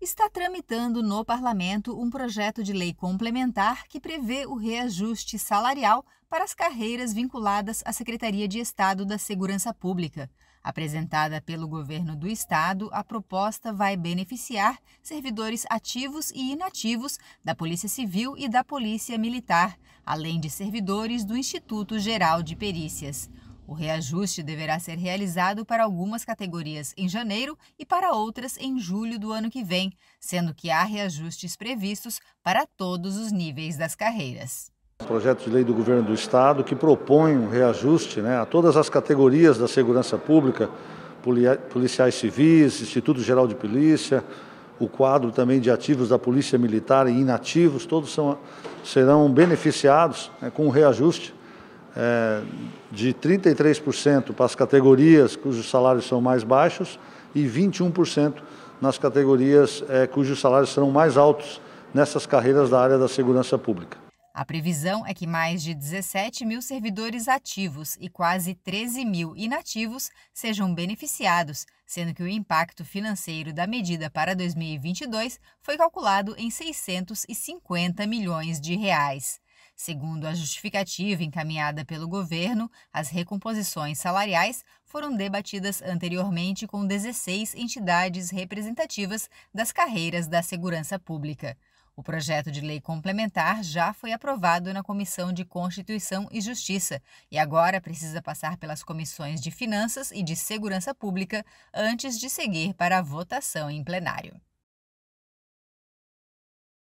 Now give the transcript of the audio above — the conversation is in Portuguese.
Está tramitando no Parlamento um projeto de lei complementar que prevê o reajuste salarial para as carreiras vinculadas à Secretaria de Estado da Segurança Pública. Apresentada pelo governo do estado, a proposta vai beneficiar servidores ativos e inativos da Polícia Civil e da Polícia Militar, além de servidores do Instituto Geral de Perícias. O reajuste deverá ser realizado para algumas categorias em janeiro e para outras em julho do ano que vem, sendo que há reajustes previstos para todos os níveis das carreiras. Projeto de lei do governo do estado que propõe um reajuste né, a todas as categorias da segurança pública, policiais civis, Instituto Geral de Polícia, o quadro também de ativos da Polícia Militar e inativos, todos são, serão beneficiados né, com o reajuste é, de 33% para as categorias cujos salários são mais baixos e 21% nas categorias é, cujos salários serão mais altos nessas carreiras da área da segurança pública. A previsão é que mais de 17 mil servidores ativos e quase 13 mil inativos sejam beneficiados, sendo que o impacto financeiro da medida para 2022 foi calculado em 650 milhões de reais. Segundo a justificativa encaminhada pelo governo, as recomposições salariais foram debatidas anteriormente com 16 entidades representativas das carreiras da segurança pública. O projeto de lei complementar já foi aprovado na Comissão de Constituição e Justiça e agora precisa passar pelas comissões de Finanças e de Segurança Pública antes de seguir para a votação em plenário.